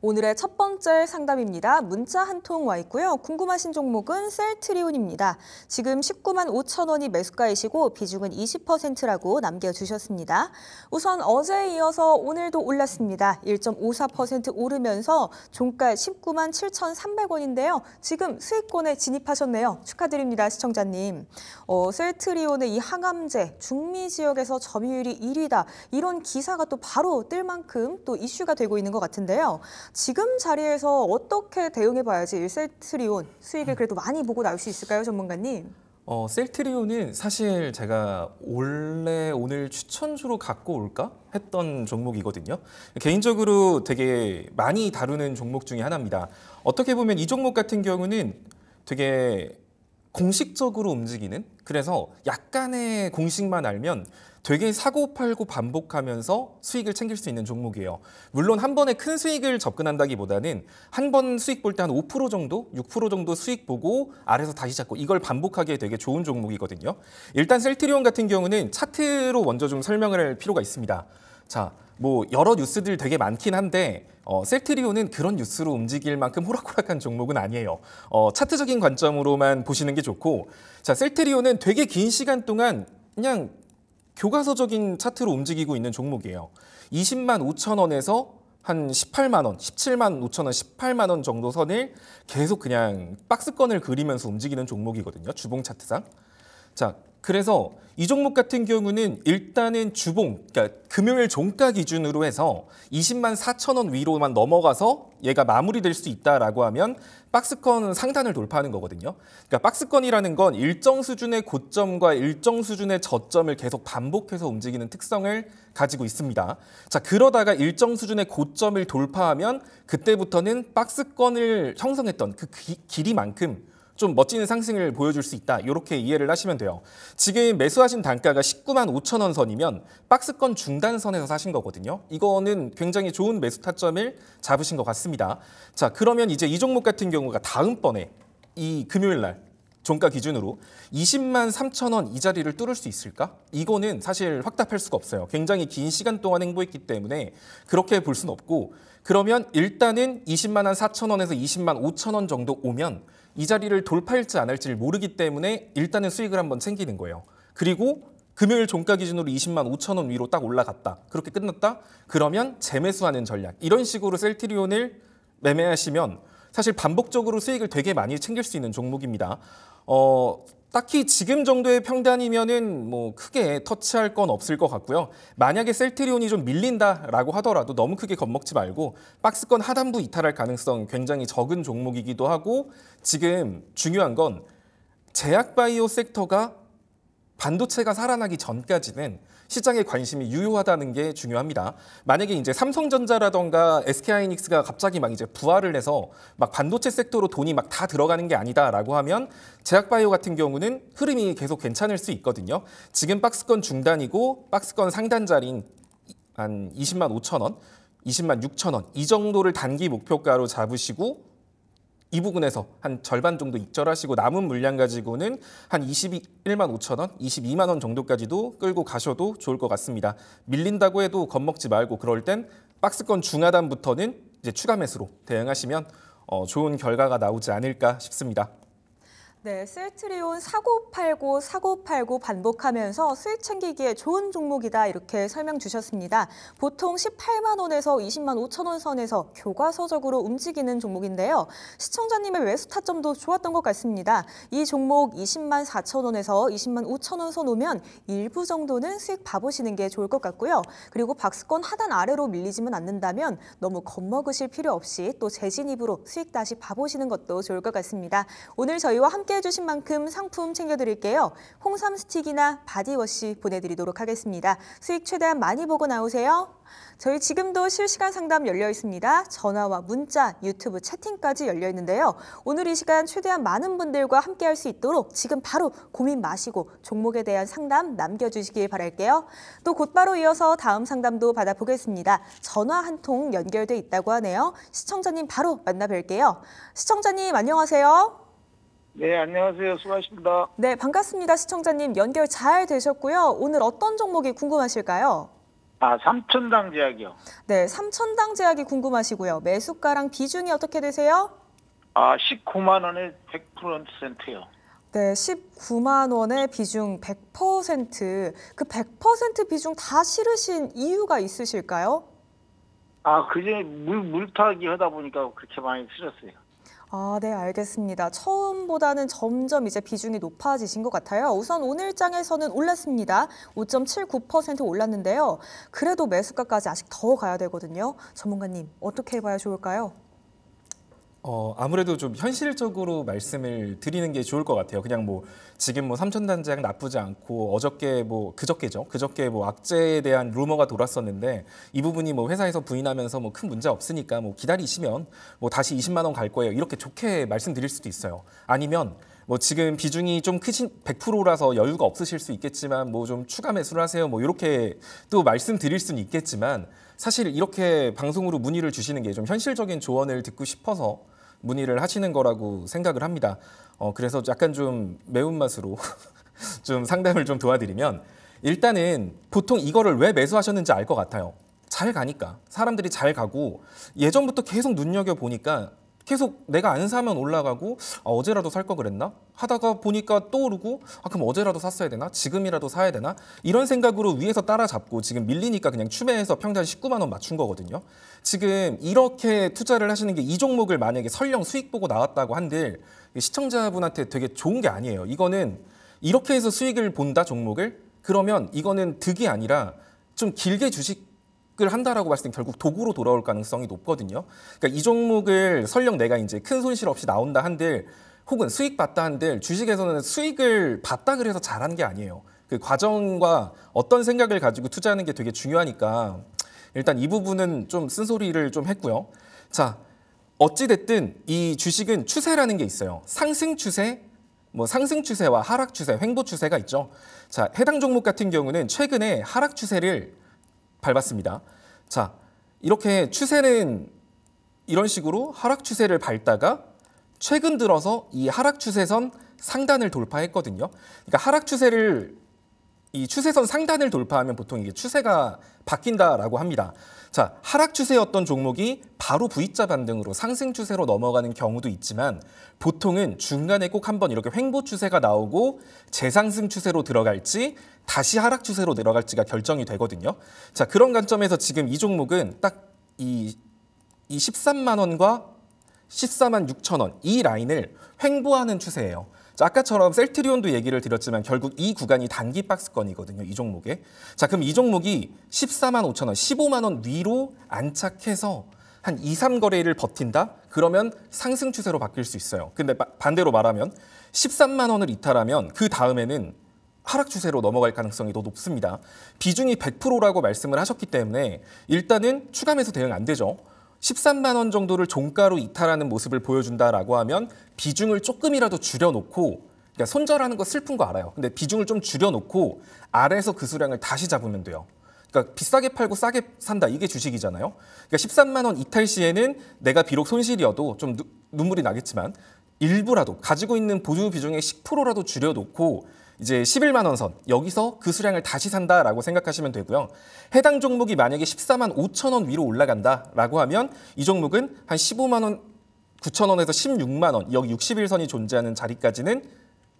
오늘의 첫 번째 상담입니다. 문자 한 통 와 있고요. 궁금하신 종목은 셀트리온입니다. 지금 19만 5천 원이 매수가이시고 비중은 20%라고 남겨주셨습니다. 우선 어제에 이어서 오늘도 올랐습니다. 1.54% 오르면서 종가 19만 7,300원인데요. 지금 수익권에 진입하셨네요. 축하드립니다, 시청자님. 어, 셀트리온의 이 항암제, 중미 지역에서 점유율이 1위다. 이런 기사가 또 바로 뜰 만큼 또 이슈가 되고 있는 것 같은데요. 지금 자리에서 어떻게 대응해 봐야지 셀트리온 수익을 그래도 많이 보고 나올 수 있을까요, 전문가님? 어, 셀트리온은 사실 제가 원래 오늘 추천주로 갖고 올까 했던 종목이거든요. 개인적으로 되게 많이 다루는 종목 중의 하나입니다. 어떻게 보면 이 종목 같은 경우는 되게 공식적으로 움직이는 그래서 약간의 공식만 알면 되게 사고팔고 반복하면서 수익을 챙길 수 있는 종목이에요. 물론 한 번에 큰 수익을 접근한다기보다는 한 번 수익 볼 때 한 5% 정도, 6% 정도 수익 보고 아래서 다시 잡고 이걸 반복하기에 되게 좋은 종목이거든요. 일단 셀트리온 같은 경우는 차트로 먼저 좀 설명을 할 필요가 있습니다. 자, 뭐 여러 뉴스들 되게 많긴 한데 어, 셀트리온은 그런 뉴스로 움직일 만큼 호락호락한 종목은 아니에요. 어, 차트적인 관점으로만 보시는 게 좋고 자 셀트리온은 되게 긴 시간 동안 그냥 교과서적인 차트로 움직이고 있는 종목이에요. 20만 5천 원에서 한 18만 원, 17만 5천 원, 18만 원 정도 선을 계속 그냥 박스권을 그리면서 움직이는 종목이거든요. 주봉 차트상. 자, 그래서 이 종목 같은 경우는 일단은 주봉, 그러니까 금요일 종가 기준으로 해서 20만 4천 원 위로만 넘어가서 얘가 마무리될 수 있다라고 하면 박스권 은 상단을 돌파하는 거거든요. 그러니까 박스권이라는 건 일정 수준의 고점과 일정 수준의 저점을 계속 반복해서 움직이는 특성을 가지고 있습니다. 자, 그러다가 일정 수준의 고점을 돌파하면 그때부터는 박스권을 형성했던 그 기, 길이만큼 좀 멋진 상승을 보여줄 수 있다. 이렇게 이해를 하시면 돼요. 지금 매수하신 단가가 19만 5천 원 선이면 박스권 중단선에서 사신 거거든요. 이거는 굉장히 좋은 매수 타점을 잡으신 것 같습니다. 자, 그러면 이제 이 종목 같은 경우가 다음번에 이 금요일 날 종가 기준으로 20만 3천 원 이 자리를 뚫을 수 있을까? 이거는 사실 확답할 수가 없어요. 굉장히 긴 시간 동안 행보했기 때문에 그렇게 볼 수는 없고 그러면 일단은 20만 4천 원에서 20만 5천 원 정도 오면 이 자리를 돌파할지 안 할지를 모르기 때문에 일단은 수익을 한번 챙기는 거예요. 그리고 금요일 종가 기준으로 20만 5천 원 위로 딱 올라갔다. 그렇게 끝났다. 그러면 재매수하는 전략. 이런 식으로 셀트리온을 매매하시면 사실 반복적으로 수익을 되게 많이 챙길 수 있는 종목입니다. 어, 딱히 지금 정도의 평단이면은 뭐 크게 터치할 건 없을 것 같고요. 만약에 셀트리온이 좀 밀린다라고 하더라도 너무 크게 겁먹지 말고 박스권 하단부 이탈할 가능성 굉장히 적은 종목이기도 하고 지금 중요한 건 제약바이오 섹터가 반도체가 살아나기 전까지는 시장의 관심이 유효하다는 게 중요합니다. 만약에 이제 삼성전자라던가 SK하이닉스가 갑자기 막 이제 부활을 해서 막 반도체 섹터로 돈이 막 다 들어가는 게 아니다라고 하면 제약바이오 같은 경우는 흐름이 계속 괜찮을 수 있거든요. 지금 박스권 중단이고 박스권 상단 자리인 한 20만 5천 원, 20만 6천 원 이 정도를 단기 목표가로 잡으시고 이 부분에서 한 절반 정도 익절하시고 남은 물량 가지고는 한 21만 5천 원, 22만 원 정도까지도 끌고 가셔도 좋을 것 같습니다. 밀린다고 해도 겁먹지 말고 그럴 땐 박스권 중하단부터는 이제 추가 매수로 대응하시면 어, 좋은 결과가 나오지 않을까 싶습니다. 네, 스트리온 사고 팔고 사고 팔고 반복하면서 수익 챙기기에 좋은 종목이다 이렇게 설명 주셨습니다. 보통 18만 원에서 20만 5천 원 선에서 교과서적으로 움직이는 종목인데요. 시청자님의 외수 타점도 좋았던 것 같습니다. 이 종목 20만 4천 원에서 20만 5천 원선 오면 일부 정도는 수익 봐보시는 게 좋을 것 같고요. 그리고 박스권 하단 아래로 밀리지만 않는다면 너무 겁먹으실 필요 없이 또 재진입으로 수익 다시 봐보시는 것도 좋을 것 같습니다. 오늘 저희와 함께 함께해 주신 만큼 상품 챙겨드릴게요. 홍삼 스틱이나 바디워시 보내드리도록 하겠습니다. 수익 최대한 많이 보고 나오세요. 저희 지금도 실시간 상담 열려 있습니다. 전화와 문자, 유튜브 채팅까지 열려 있는데요. 오늘 이 시간 최대한 많은 분들과 함께할 수 있도록 지금 바로 고민 마시고 종목에 대한 상담 남겨주시길 바랄게요. 또 곧바로 이어서 다음 상담도 받아보겠습니다. 전화 한 통 연결돼 있다고 하네요. 시청자님 바로 만나 뵐게요. 시청자님 안녕하세요. 네, 안녕하세요. 수고하십니다. 네, 반갑습니다. 시청자님 연결 잘 되셨고요. 오늘 어떤 종목이 궁금하실까요? 아, 삼천당 제약이요. 네, 삼천당 제약이 궁금하시고요. 매수가랑 비중이 어떻게 되세요? 아, 19만 원에 100%요. 네, 19만 원의 비중 100%. 그 100% 비중 다 실으신 이유가 있으실까요? 아, 그전에 물, 물타기 하다 보니까 그렇게 많이 실었어요. 아, 네, 알겠습니다. 처음보다는 점점 이제 비중이 높아지신 것 같아요. 우선 오늘 장에서는 올랐습니다. 5.79% 올랐는데요. 그래도 매수가까지 아직 더 가야 되거든요. 전문가님, 어떻게 해봐야 좋을까요? 어, 아무래도 좀 현실적으로 말씀을 드리는 게 좋을 것 같아요. 그냥 뭐 지금 뭐 삼천단장 나쁘지 않고 어저께 뭐 그저께죠. 그저께 뭐 악재에 대한 루머가 돌았었는데 이 부분이 뭐 회사에서 부인하면서 뭐 큰 문제 없으니까 뭐 기다리시면 뭐 다시 20만 원 갈 거예요. 이렇게 좋게 말씀드릴 수도 있어요. 아니면 뭐 지금 비중이 좀 크신 100%라서 여유가 없으실 수 있겠지만 뭐 좀 추가 매수를 하세요. 뭐 이렇게 또 말씀드릴 수는 있겠지만 사실 이렇게 방송으로 문의를 주시는 게 좀 현실적인 조언을 듣고 싶어서 문의를 하시는 거라고 생각을 합니다. 어, 그래서 약간 좀 매운맛으로 좀 상담을 좀 도와드리면 일단은 보통 이거를 왜 매수하셨는지 알 것 같아요. 잘 가니까 사람들이 잘 가고 예전부터 계속 눈여겨 보니까 계속 내가 안 사면 올라가고 아, 어제라도 살 거 그랬나? 하다가 보니까 떠 오르고 아 그럼 어제라도 샀어야 되나? 지금이라도 사야 되나? 이런 생각으로 위에서 따라잡고 지금 밀리니까 그냥 추매해서 평균 19만 원 맞춘 거거든요. 지금 이렇게 투자를 하시는 게 이 종목을 만약에 설령 수익 보고 나왔다고 한들 시청자분한테 되게 좋은 게 아니에요. 이거는 이렇게 해서 수익을 본다 종목을 그러면 이거는 득이 아니라 좀 길게 주식 종목을 한다라고 봤을 때 결국 도구로 돌아올 가능성이 높거든요. 그러니까 이 종목을 설령 내가 이제 큰 손실 없이 나온다 한들 혹은 수익 봤다 한들 주식에서는 수익을 봤다 그래서 잘한 게 아니에요. 그 과정과 어떤 생각을 가지고 투자하는 게 되게 중요하니까 일단 이 부분은 좀 쓴소리를 좀 했고요. 자, 어찌됐든 이 주식은 추세라는 게 있어요. 상승 추세, 뭐 상승 추세와 하락 추세, 횡보 추세가 있죠. 자, 해당 종목 같은 경우는 최근에 하락 추세를 밟았습니다. 자, 이렇게 추세는 이런 식으로 하락 추세를 밟다가 최근 들어서 이 하락 추세선 상단을 돌파했거든요. 그러니까 하락 추세를 이 추세선 상단을 돌파하면 보통 이게 추세가 바뀐다라고 합니다. 자, 하락 추세였던 종목이 바로 V자 반등으로 상승 추세로 넘어가는 경우도 있지만 보통은 중간에 꼭 한번 이렇게 횡보 추세가 나오고 재상승 추세로 들어갈지 다시 하락 추세로 내려갈지가 결정이 되거든요. 자, 그런 관점에서 지금 이 종목은 딱 이 이 13만 원과 14만 6천 원 이 라인을 횡보하는 추세예요. 자, 아까처럼 셀트리온도 얘기를 드렸지만 결국 이 구간이 단기 박스권이거든요. 이 종목에. 자, 그럼 이 종목이 14만 5천 원, 15만 원 위로 안착해서 한 2, 3거래를 버틴다? 그러면 상승 추세로 바뀔 수 있어요. 근데 반대로 말하면 13만 원을 이탈하면 그 다음에는 하락 추세로 넘어갈 가능성이 더 높습니다. 비중이 100%라고 말씀을 하셨기 때문에 일단은 추가 매수 대응 안 되죠. 13만 원 정도를 종가로 이탈하는 모습을 보여준다라고 하면 비중을 조금이라도 줄여놓고 그러니까 손절하는 거 슬픈 거 알아요. 근데 비중을 좀 줄여놓고 아래에서 그 수량을 다시 잡으면 돼요. 그러니까 비싸게 팔고 싸게 산다 이게 주식이잖아요. 그러니까 13만 원 이탈 시에는 내가 비록 손실이어도 좀 누, 눈물이 나겠지만 일부라도 가지고 있는 보유 비중의 10%라도 줄여놓고 이제 11만 원 선 여기서 그 수량을 다시 산다라고 생각하시면 되고요. 해당 종목이 만약에 14만 5천 원 위로 올라간다라고 하면 이 종목은 한 15만 원 9천 원에서 16만 원 여기 60일선이 존재하는 자리까지는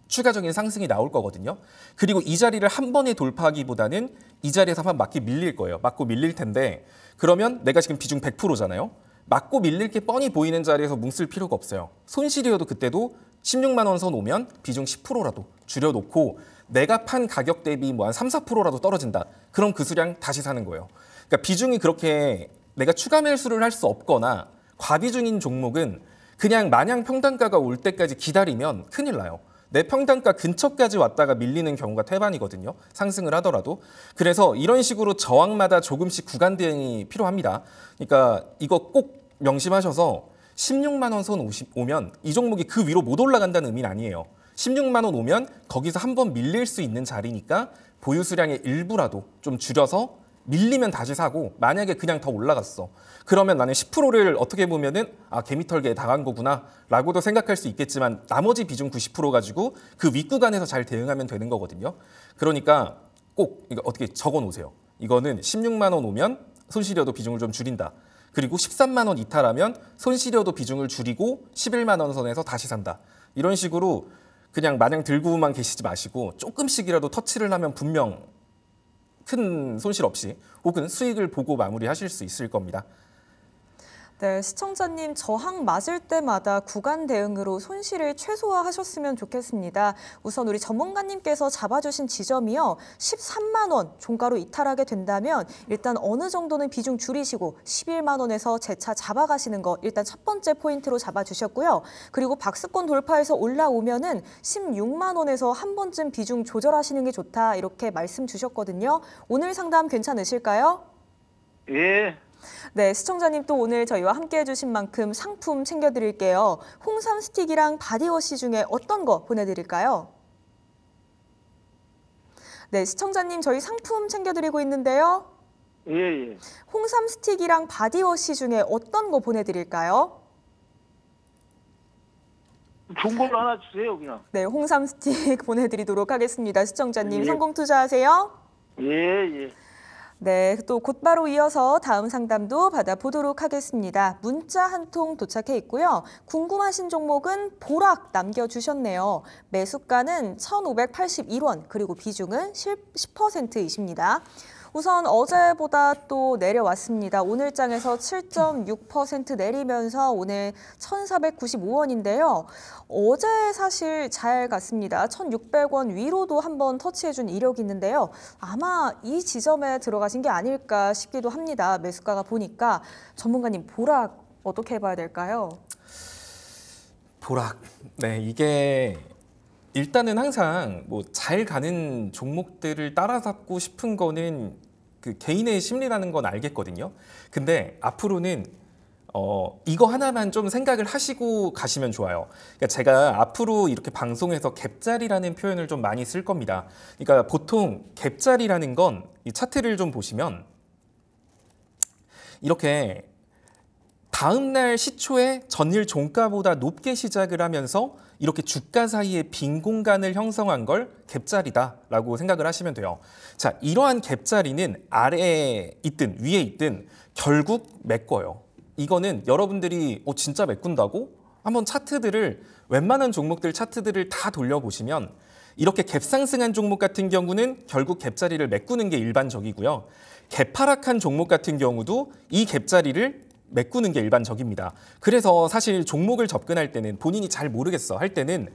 추가적인 상승이 나올 거거든요. 그리고 이 자리를 한 번에 돌파하기보다는 이 자리에서 한번 맞기 밀릴 거예요. 맞고 밀릴 텐데 그러면 내가 지금 비중 100%잖아요. 맞고 밀릴 게 뻔히 보이는 자리에서 뭉쓸 필요가 없어요. 손실이어도 그때도 16만 원선 오면 비중 10%라도 줄여놓고 내가 판 가격 대비 뭐 한 3, 4%라도 떨어진다. 그럼 그 수량 다시 사는 거예요. 그러니까 비중이 그렇게 내가 추가 매수를 할 수 없거나 과비중인 종목은 그냥 마냥 평단가가 올 때까지 기다리면 큰일 나요. 내 평단가 근처까지 왔다가 밀리는 경우가 태반이거든요. 상승을 하더라도. 그래서 이런 식으로 저항마다 조금씩 구간 대응이 필요합니다. 그러니까 이거 꼭 명심하셔서 16만 원손 오면 이 종목이 그 위로 못 올라간다는 의미는 아니에요. 16만 원 오면 거기서 한 번 밀릴 수 있는 자리니까 보유 수량의 일부라도 좀 줄여서 밀리면 다시 사고 만약에 그냥 더 올라갔어. 그러면 나는 10%를 어떻게 보면은 아개미털계에 당한 거구나 라고도 생각할 수 있겠지만 나머지 비중 90% 가지고 그 윗구간에서 잘 대응하면 되는 거거든요. 그러니까 꼭 이거 어떻게 적어 놓으세요. 이거는 16만 원 오면 손실이어도 비중을 좀 줄인다. 그리고 13만 원 이탈하면 손실여도 비중을 줄이고 11만 원 선에서 다시 산다. 이런 식으로 그냥 마냥 들고만 계시지 마시고 조금씩이라도 터치를 하면 분명 큰 손실 없이 혹은 수익을 보고 마무리하실 수 있을 겁니다. 네, 시청자님 저항 맞을 때마다 구간 대응으로 손실을 최소화하셨으면 좋겠습니다. 우선 우리 전문가님께서 잡아주신 지점이요. 13만 원 종가로 이탈하게 된다면 일단 어느 정도는 비중 줄이시고 11만 원에서 재차 잡아가시는 거 일단 첫 번째 포인트로 잡아주셨고요. 그리고 박스권 돌파해서 올라오면 은 16만 원에서 한 번쯤 비중 조절하시는 게 좋다 이렇게 말씀 주셨거든요. 오늘 상담 괜찮으실까요? 예, 네, 시청자님 또 오늘 저희와 함께 해주신 만큼 상품 챙겨드릴게요. 홍삼 스틱이랑 바디워시 중에 어떤 거 보내드릴까요? 네, 시청자님 저희 상품 챙겨드리고 있는데요. 예, 예. 홍삼 스틱이랑 바디워시 중에 어떤 거 보내드릴까요? 좋은 걸로 하나 주세요, 그냥. 네, 홍삼 스틱 보내드리도록 하겠습니다. 시청자님 예. 성공 투자하세요. 예, 예. 네, 또 곧바로 이어서 다음 상담도 받아보도록 하겠습니다. 문자 한 통 도착해 있고요. 궁금하신 종목은 보락 남겨주셨네요. 매수가는 1,581원, 그리고 비중은 10%이십니다. 10 우선 어제보다 또 내려왔습니다. 오늘장에서 7.6% 내리면서 오늘 1,495원인데요. 어제 사실 잘 갔습니다. 1,600원 위로도 한번 터치해준 이력이 있는데요. 아마 이 지점에 들어가신 게 아닐까 싶기도 합니다. 매수가가 보니까 전문가님 보락 어떻게 봐야 될까요? 보락. 네, 이게 일단은 항상 뭐잘 가는 종목들을 따라잡고 싶은 거는 그 개인의 심리라는 건 알겠거든요. 근데 앞으로는 어, 이거 하나만 좀 생각을 하시고 가시면 좋아요. 그러니까 제가 앞으로 이렇게 방송에서 갭자리라는 표현을 좀 많이 쓸 겁니다. 그러니까 보통 갭자리라는 건 이 차트를 좀 보시면 이렇게 다음날 시초에 전일 종가보다 높게 시작을 하면서 이렇게 주가 사이에 빈 공간을 형성한 걸 갭자리다라고 생각을 하시면 돼요. 자, 이러한 갭자리는 아래에 있든 위에 있든 결국 메꿔요. 이거는 여러분들이 어, 진짜 메꾼다고? 한번 차트들을 웬만한 종목들 차트들을 다 돌려보시면 이렇게 갭상승한 종목 같은 경우는 결국 갭자리를 메꾸는 게 일반적이고요. 갭하락한 종목 같은 경우도 이 갭자리를 메꾸는 게 일반적입니다. 그래서 사실 종목을 접근할 때는 본인이 잘 모르겠어 할 때는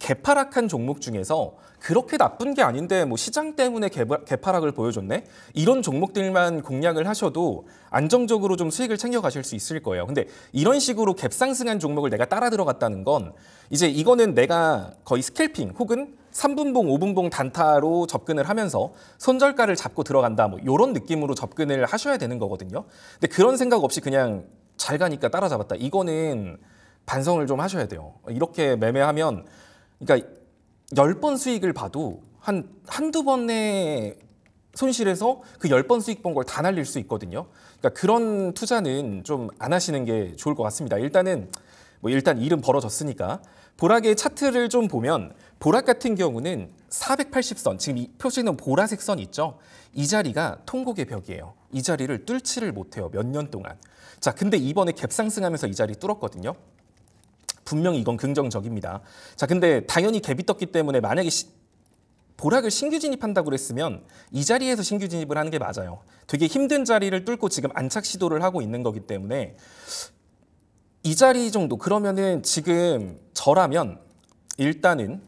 개파락한 종목 중에서 그렇게 나쁜 게 아닌데 뭐 시장 때문에 개파락을 보여줬네 이런 종목들만 공략을 하셔도 안정적으로 좀 수익을 챙겨가실 수 있을 거예요 근데 이런 식으로 갭상승한 종목을 내가 따라 들어갔다는 건 이제 이거는 내가 거의 스캘핑 혹은 3분봉, 5분봉 단타로 접근을 하면서 손절가를 잡고 들어간다 뭐 이런 느낌으로 접근을 하셔야 되는 거거든요. 근데 그런 생각 없이 그냥 잘 가니까 따라잡았다. 이거는 반성을 좀 하셔야 돼요. 이렇게 매매하면 그러니까 10번 수익을 봐도 한 한두 번의 손실에서 그 10번 수익 본 걸 다 날릴 수 있거든요. 그러니까 그런 투자는 좀 안 하시는 게 좋을 것 같습니다. 일단은 뭐 일단 이름 벌어졌으니까 보락의 차트를 좀 보면 보락 같은 경우는 480선, 지금 표시는 보라색 선 있죠? 이 자리가 통곡의 벽이에요. 이 자리를 뚫지를 못해요, 몇 년 동안. 자, 근데 이번에 갭상승하면서 이 자리 뚫었거든요. 분명히 이건 긍정적입니다. 자, 근데 당연히 갭이 떴기 때문에 만약에 시, 보락을 신규 진입한다고 그랬으면 이 자리에서 신규 진입을 하는 게 맞아요. 되게 힘든 자리를 뚫고 지금 안착 시도를 하고 있는 거기 때문에 이 자리 정도 그러면은 지금 저라면 일단은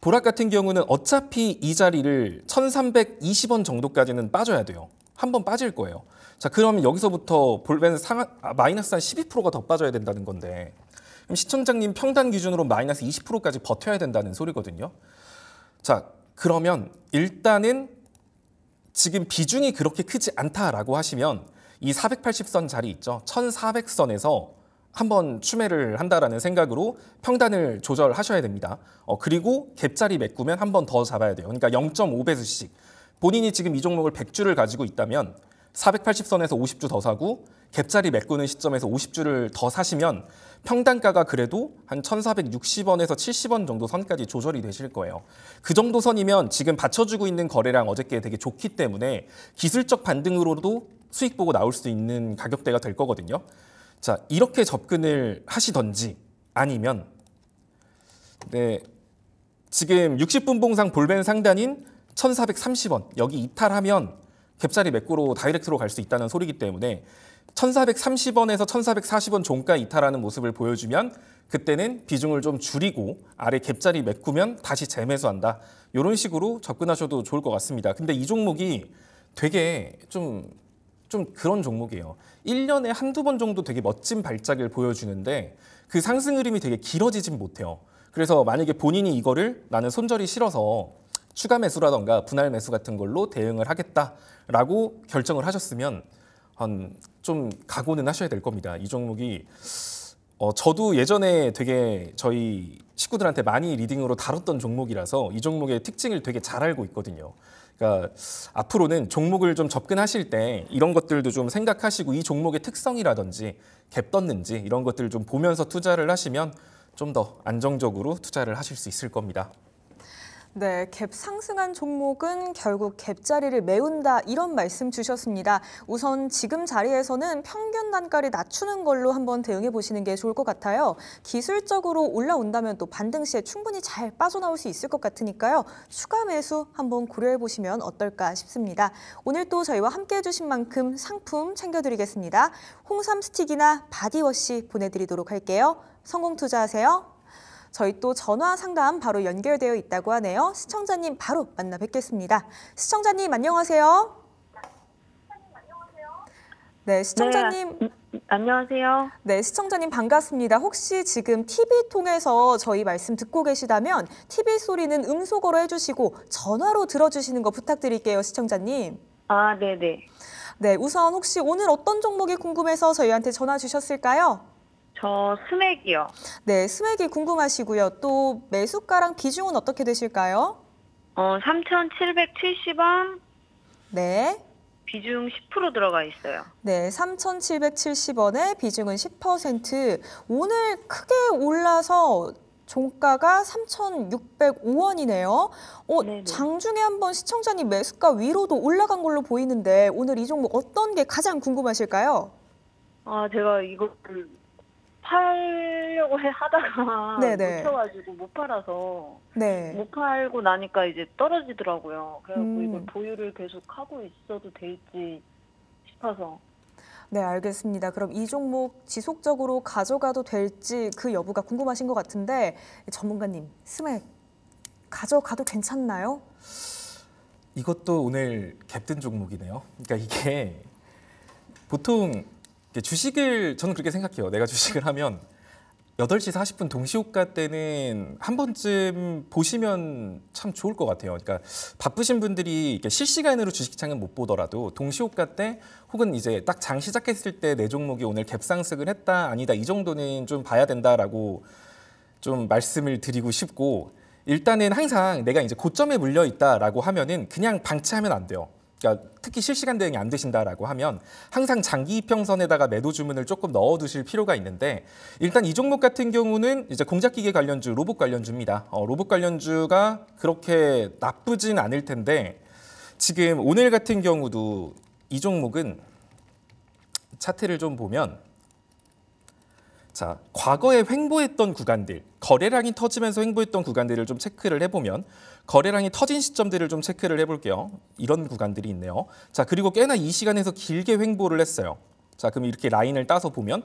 보락 같은 경우는 어차피 이 자리를 1320원 정도까지는 빠져야 돼요. 한번 빠질 거예요. 자, 그러면 여기서부터 볼벤 상하, 아, 마이너스 한 12%가 더 빠져야 된다는 건데 그럼 시청자님 평단 기준으로 마이너스 20%까지 버텨야 된다는 소리거든요. 자, 그러면 일단은 지금 비중이 그렇게 크지 않다라고 하시면 이 480선 자리 있죠. 1400선에서 한번 추매를 한다라는 생각으로 평단을 조절하셔야 됩니다. 어, 그리고 갭자리 메꾸면 한 번 더 잡아야 돼요. 그러니까 0.5배수씩. 본인이 지금 이 종목을 100주를 가지고 있다면 480선에서 50주 더 사고 갭자리 메꾸는 시점에서 50주를 더 사시면 평단가가 그래도 한 1,460원에서 70원 정도 선까지 조절이 되실 거예요. 그 정도 선이면 지금 받쳐주고 있는 거래량 어저께 되게 좋기 때문에 기술적 반등으로도 수익 보고 나올 수 있는 가격대가 될 거거든요. 자, 이렇게 접근을 하시던지 아니면 네, 지금 60분 봉상 볼벤 상단인 1,430원 여기 이탈하면 갭자리 매꾸로 다이렉트로 갈 수 있다는 소리기 때문에 1430원에서 1440원 종가 이탈하는 모습을 보여주면 그때는 비중을 좀 줄이고 아래 갭자리 메꾸면 다시 재매수한다. 이런 식으로 접근하셔도 좋을 것 같습니다. 근데 이 종목이 되게 좀, 좀 그런 종목이에요. 1년에 한두 번 정도 되게 멋진 발작을 보여주는데 그 상승 흐름이 되게 길어지진 못해요. 그래서 만약에 본인이 이거를 나는 손절이 싫어서 추가 매수라던가 분할 매수 같은 걸로 대응을 하겠다라고 결정을 하셨으면 한좀 각오는 하셔야 될 겁니다. 이 종목이 어, 저도 예전에 되게 저희 식구들한테 많이 리딩으로 다뤘던 종목이라서 이 종목의 특징을 되게 잘 알고 있거든요. 그러니까 앞으로는 종목을 좀 접근하실 때 이런 것들도 좀 생각하시고 이 종목의 특성이라든지 갭 떴는지 이런 것들을 좀 보면서 투자를 하시면 좀 더 안정적으로 투자를 하실 수 있을 겁니다. 네, 갭 상승한 종목은 결국 갭 자리를 메운다 이런 말씀 주셨습니다. 우선 지금 자리에서는 평균 단가를 낮추는 걸로 한번 대응해 보시는 게 좋을 것 같아요. 기술적으로 올라온다면 또 반등 시에 충분히 잘 빠져나올 수 있을 것 같으니까요. 추가 매수 한번 고려해 보시면 어떨까 싶습니다. 오늘 또 저희와 함께 해주신 만큼 상품 챙겨드리겠습니다. 홍삼 스틱이나 바디워시 보내드리도록 할게요. 성공 투자하세요. 저희 또 전화 상담 바로 연결되어 있다고 하네요. 시청자님 바로 만나 뵙겠습니다. 시청자님 안녕하세요. 네, 네 시청자님 네. 안녕하세요. 네, 시청자님 반갑습니다. 혹시 지금 TV 통해서 저희 말씀 듣고 계시다면 TV 소리는 음소거로 해주시고 전화로 들어주시는 거 부탁드릴게요, 시청자님. 아, 네네. 네. 네, 우선 혹시 오늘 어떤 종목이 궁금해서 저희한테 전화 주셨을까요? 저 스맥이요. 네, 스맥이 궁금하시고요. 또 매수가랑 비중은 어떻게 되실까요? 어, 3,770원. 네. 비중 10% 들어가 있어요. 네, 3,770원에 비중은 10%. 오늘 크게 올라서 종가가 3,605원이네요. 어, 네, 네. 장중에 한번 시청자님 매수가 위로도 올라간 걸로 보이는데 오늘 이 종목 어떤 게 가장 궁금하실까요? 아, 제가 이거 팔려고 하다가 네네. 못쳐가지고 네. 못 팔아서 네. 못 팔고 나니까 이제 떨어지더라고요. 그래갖 음. 이걸 보유를 계속 하고 있어도 될지 싶어서. 네, 알겠습니다. 그럼 이 종목 지속적으로 가져가도 될지 그 여부가 궁금하신 것 같은데 전문가님, 스맥 가져가도 괜찮나요? 이것도 오늘 갭된 종목이네요. 그러니까 이게 보통 주식을 저는 그렇게 생각해요. 내가 주식을 하면 8시 40분 동시호가 때는 한 번쯤 보시면 참 좋을 것 같아요. 그러니까 바쁘신 분들이 실시간으로 주식창은 못 보더라도 동시호가 때 혹은 이제 딱 장 시작했을 때 내 종목이 오늘 갭상승을 했다 아니다 이 정도는 좀 봐야 된다라고 좀 말씀을 드리고 싶고 일단은 항상 내가 이제 고점에 물려 있다라고 하면은 그냥 방치하면 안 돼요. 그러니까 특히 실시간 대응이 안 되신다라고 하면 항상 장기 이평선에다가 매도 주문을 조금 넣어두실 필요가 있는데 일단 이 종목 같은 경우는 이제 공작기계 관련주, 로봇 관련주입니다. 어, 로봇 관련주가 그렇게 나쁘진 않을 텐데 지금 오늘 같은 경우도 이 종목은 차트를 좀 보면 자, 과거에 횡보했던 구간들, 거래량이 터지면서 횡보했던 구간들을 좀 체크를 해보면 거래량이 터진 시점들을 좀 체크를 해볼게요. 이런 구간들이 있네요. 자, 그리고 꽤나 이 시간에서 길게 횡보를 했어요. 자, 그럼 이렇게 라인을 따서 보면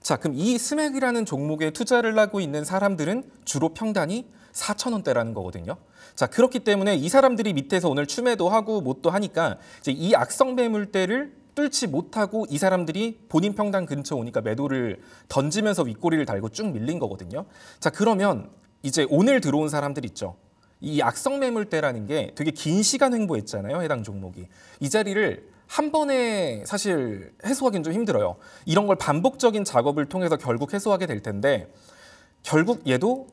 자, 그럼 이 스맥이라는 종목에 투자를 하고 있는 사람들은 주로 평단이 4 0 0 0원대라는 거거든요. 자, 그렇기 때문에 이 사람들이 밑에서 오늘 춤에도 하고 못도 하니까 이제 이 악성 매물대를 뚫지 못하고 이 사람들이 본인 평당 근처 오니까 매도를 던지면서 윗꼬리를 달고 쭉 밀린 거거든요. 자 그러면 이제 오늘 들어온 사람들 있죠. 이 악성 매물대라는 게 되게 긴 시간 횡보했잖아요. 해당 종목이 이 자리를 한 번에 사실 해소하기는 좀 힘들어요. 이런 걸 반복적인 작업을 통해서 결국 해소하게 될 텐데 결국 얘도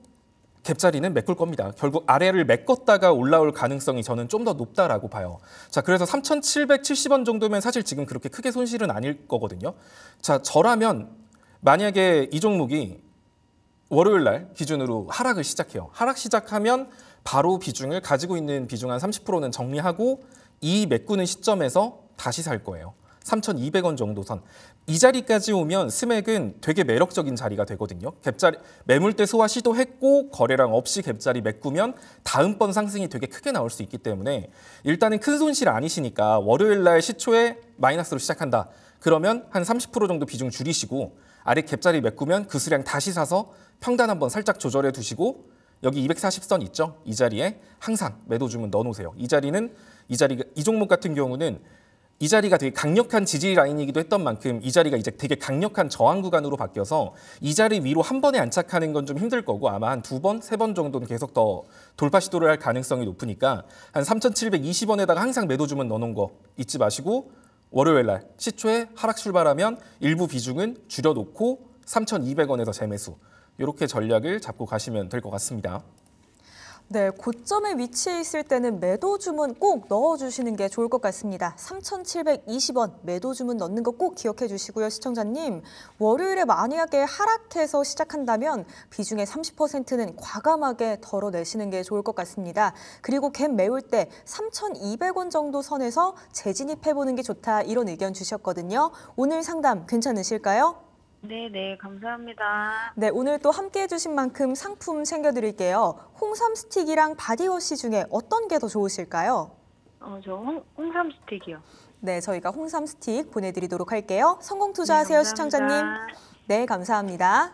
갭자리는 메꿀 겁니다. 결국 아래를 메꿨다가 올라올 가능성이 저는 좀 더 높다라고 봐요. 자, 그래서 3,770원 정도면 사실 지금 그렇게 크게 손실은 아닐 거거든요. 자, 저라면 만약에 이 종목이 월요일 날 기준으로 하락을 시작해요. 하락 시작하면 바로 비중을 가지고 있는 비중 한 30%는 정리하고 이 메꾸는 시점에서 다시 살 거예요. 3,200원 정도 선. 이 자리까지 오면 스맥은 되게 매력적인 자리가 되거든요. 갭자리 매물대 소화 시도했고 거래량 없이 갭자리 메꾸면 다음번 상승이 되게 크게 나올 수 있기 때문에 일단은 큰 손실 아니시니까 월요일 날 시초에 마이너스로 시작한다. 그러면 한 30% 정도 비중 줄이시고 아래 갭자리 메꾸면 그 수량 다시 사서 평단 한번 살짝 조절해 두시고 여기 240선 있죠? 이 자리에 항상 매도 주문 넣어 놓으세요. 이 자리는 이 자리 이 종목 같은 경우는 이 자리가 되게 강력한 지지 라인이기도 했던 만큼 이 자리가 이제 되게 강력한 저항 구간으로 바뀌어서 이 자리 위로 한 번에 안착하는 건 좀 힘들 거고 아마 한 두 번, 세 번 정도는 계속 더 돌파 시도를 할 가능성이 높으니까 한 3,720원에다가 항상 매도 주문 넣어놓은 거 잊지 마시고 월요일 날 시초에 하락 출발하면 일부 비중은 줄여놓고 3,200원에서 재매수 이렇게 전략을 잡고 가시면 될 것 같습니다. 네, 고점에 위치해 있을 때는 매도 주문 꼭 넣어주시는 게 좋을 것 같습니다. 3,720원 매도 주문 넣는 거 꼭 기억해 주시고요, 시청자님. 월요일에 만약에 하락해서 시작한다면 비중의 30%는 과감하게 덜어내시는 게 좋을 것 같습니다. 그리고 갭 메울 때 3,200원 정도 선에서 재진입해보는 게 좋다 이런 의견 주셨거든요. 오늘 상담 괜찮으실까요? 네, 네, 감사합니다. 네, 오늘 또 함께 해주신 만큼 상품 챙겨드릴게요. 홍삼 스틱이랑 바디워시 중에 어떤 게 더 좋으실까요? 어, 저 홍, 삼 스틱이요. 네, 저희가 홍삼 스틱 보내드리도록 할게요. 성공 네, 투자하세요, 네, 시청자님. 네, 감사합니다.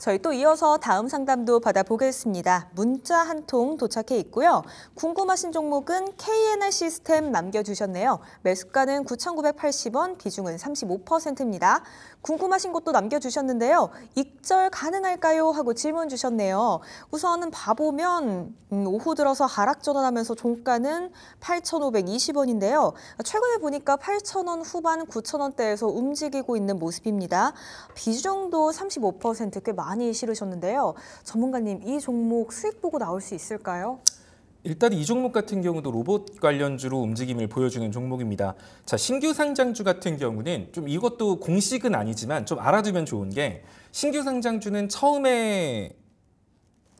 저희 또 이어서 다음 상담도 받아보겠습니다. 문자 한 통 도착해 있고요. 궁금하신 종목은 KNR 시스템 남겨주셨네요. 매수가는 9,980원, 비중은 35%입니다. 궁금하신 것도 남겨주셨는데요. 익절 가능할까요? 하고 질문 주셨네요. 우선은 봐보면 음, 오후 들어서 하락 전환하면서 종가는 8,520원인데요. 최근에 보니까 8,000원 후반 9,000원대에서 움직이고 있는 모습입니다. 비중도 35%꽤 많 많이 실으셨는데요. 전문가님, 이 종목 수익 보고 나올 수 있을까요? 일단 이 종목 같은 경우도 로봇 관련주로 움직임을 보여주는 종목입니다. 자, 신규 상장주 같은 경우는 좀 이것도 공식은 아니지만 좀 알아두면 좋은 게 신규 상장주는 처음에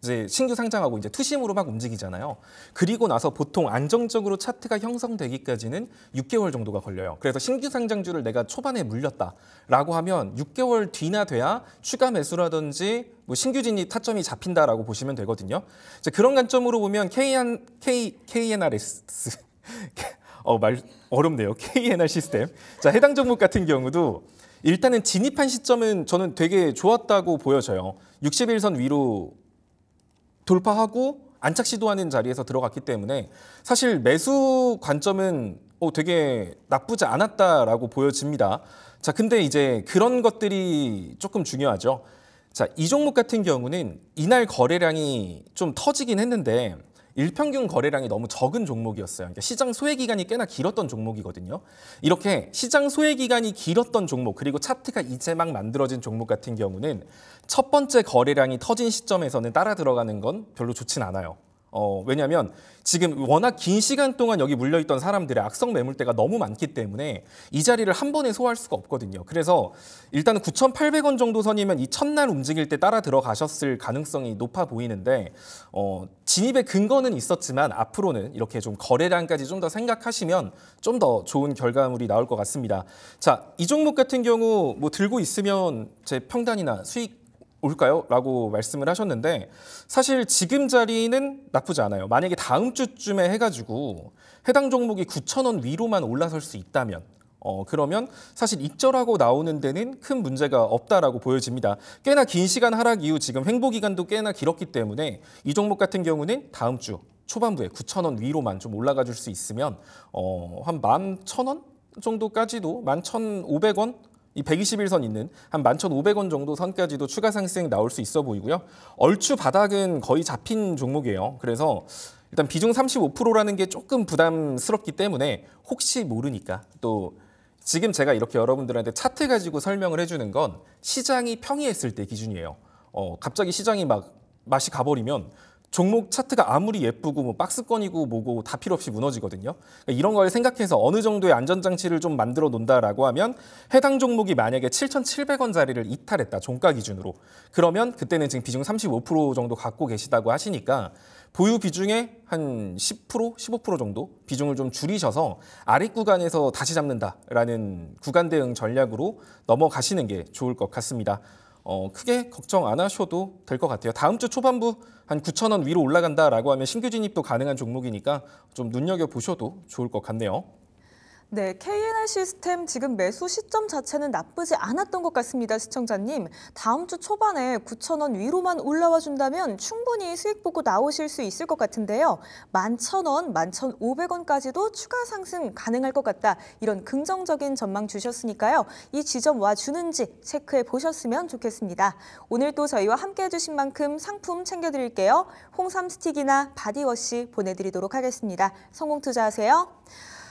이제 신규 상장하고 이제 투심으로 막 움직이잖아요. 그리고 나서 보통 안정적으로 차트가 형성되기까지는 6개월 정도가 걸려요. 그래서 신규 상장주를 내가 초반에 물렸다라고 하면 6개월 뒤나 돼야 추가 매수라든지 뭐 신규 진입 타점이 잡힌다라고 보시면 되거든요. 이제 그런 관점으로 보면 KN, K, KNRS 어, 말 어렵네요. KNR 시스템. 자, 해당 종목 같은 경우도 일단은 진입한 시점은 저는 되게 좋았다고 보여져요. 6 1선 위로 돌파하고 안착 시도하는 자리에서 들어갔기 때문에 사실 매수 관점은 어, 되게 나쁘지 않았다라고 보여집니다. 자, 근데 이제 그런 것들이 조금 중요하죠. 자, 이 종목 같은 경우는 이날 거래량이 좀 터지긴 했는데 일평균 거래량이 너무 적은 종목이었어요. 그러니까 시장 소외 기간이 꽤나 길었던 종목이거든요. 이렇게 시장 소외 기간이 길었던 종목 그리고 차트가 이제 막 만들어진 종목 같은 경우는 첫 번째 거래량이 터진 시점에서는 따라 들어가는 건 별로 좋진 않아요. 어, 왜냐하면 지금 워낙 긴 시간 동안 여기 물려있던 사람들의 악성 매물대가 너무 많기 때문에 이 자리를 한 번에 소화할 수가 없거든요. 그래서 일단 9,800원 정도 선이면 이 첫날 움직일 때 따라 들어가셨을 가능성이 높아 보이는데 어, 진입의 근거는 있었지만 앞으로는 이렇게 좀 거래량까지 좀 더 생각하시면 좀 더 좋은 결과물이 나올 것 같습니다. 자, 이 종목 같은 경우 뭐 들고 있으면 제 평단이나 수익 올까요? 라고 말씀을 하셨는데 사실 지금 자리는 나쁘지 않아요. 만약에 다음 주쯤에 해가지고 해당 종목이 9천원 위로만 올라설 수 있다면 어, 그러면 사실 입절하고 나오는 데는 큰 문제가 없다라고 보여집니다. 꽤나 긴 시간 하락 이후 지금 횡보 기간도 꽤나 길었기 때문에 이 종목 같은 경우는 다음 주 초반부에 9천원 위로만 좀 올라가 줄 수 있으면 어, 한 11,000원 정도까지도 11,500원 이 121선 있는 한 11,500원 정도 선까지도 추가 상승 나올 수 있어 보이고요. 얼추 바닥은 거의 잡힌 종목이에요. 그래서 일단 비중 35%라는 게 조금 부담스럽기 때문에 혹시 모르니까 또 지금 제가 이렇게 여러분들한테 차트 가지고 설명을 해주는 건 시장이 평이했을 때 기준이에요. 어, 갑자기 시장이 막 맛이 가버리면 종목 차트가 아무리 예쁘고 뭐 박스권이고 뭐고 다 필요 없이 무너지거든요. 그러니까 이런 걸 생각해서 어느 정도의 안전장치를 좀 만들어 놓는다라고 하면 해당 종목이 만약에 7,700원 자리를 이탈했다 종가 기준으로 그러면 그때는 지금 비중 35% 정도 갖고 계시다고 하시니까 보유 비중의 한 10%, 15% 정도 비중을 좀 줄이셔서 아랫 구간에서 다시 잡는다라는 구간 대응 전략으로 넘어가시는 게 좋을 것 같습니다. 어, 크게 걱정 안 하셔도 될 것 같아요. 다음 주 초반부 한 9천 원 위로 올라간다라고 하면 신규 진입도 가능한 종목이니까 좀 눈여겨 보셔도 좋을 것 같네요. 네, KNR 시스템 지금 매수 시점 자체는 나쁘지 않았던 것 같습니다, 시청자님. 다음 주 초반에 9,000원 위로만 올라와 준다면 충분히 수익 보고 나오실 수 있을 것 같은데요. 11,000원, 11,500원까지도 추가 상승 가능할 것 같다. 이런 긍정적인 전망 주셨으니까요. 이 지점 와 주는지 체크해 보셨으면 좋겠습니다. 오늘 또 저희와 함께 해주신 만큼 상품 챙겨드릴게요. 홍삼 스틱이나 바디워시 보내드리도록 하겠습니다. 성공 투자하세요.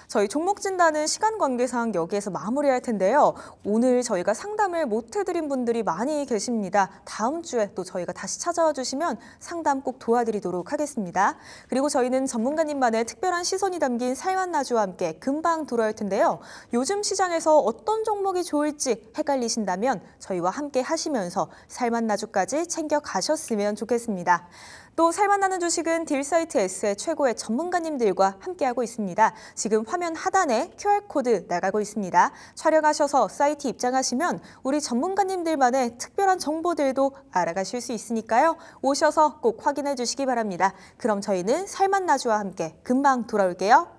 저희 종목 진단은 시간 관계상 여기에서 마무리할 텐데요. 오늘 저희가 상담을 못 해드린 분들이 많이 계십니다. 다음 주에 또 저희가 다시 찾아와 주시면 상담 꼭 도와드리도록 하겠습니다. 그리고 저희는 전문가님만의 특별한 시선이 담긴 살만 나주와 함께 금방 돌아올 텐데요. 요즘 시장에서 어떤 종목이 좋을지 헷갈리신다면 저희와 함께 하시면서 살만 나주까지 챙겨 가셨으면 좋겠습니다. 또살맛나는 주식은 딜사이트S의 최고의 전문가님들과 함께하고 있습니다. 지금 화면 하단에 QR코드 나가고 있습니다. 촬영하셔서 사이트 입장하시면 우리 전문가님들만의 특별한 정보들도 알아가실 수 있으니까요. 오셔서 꼭 확인해 주시기 바랍니다. 그럼 저희는 살맛나주와 함께 금방 돌아올게요.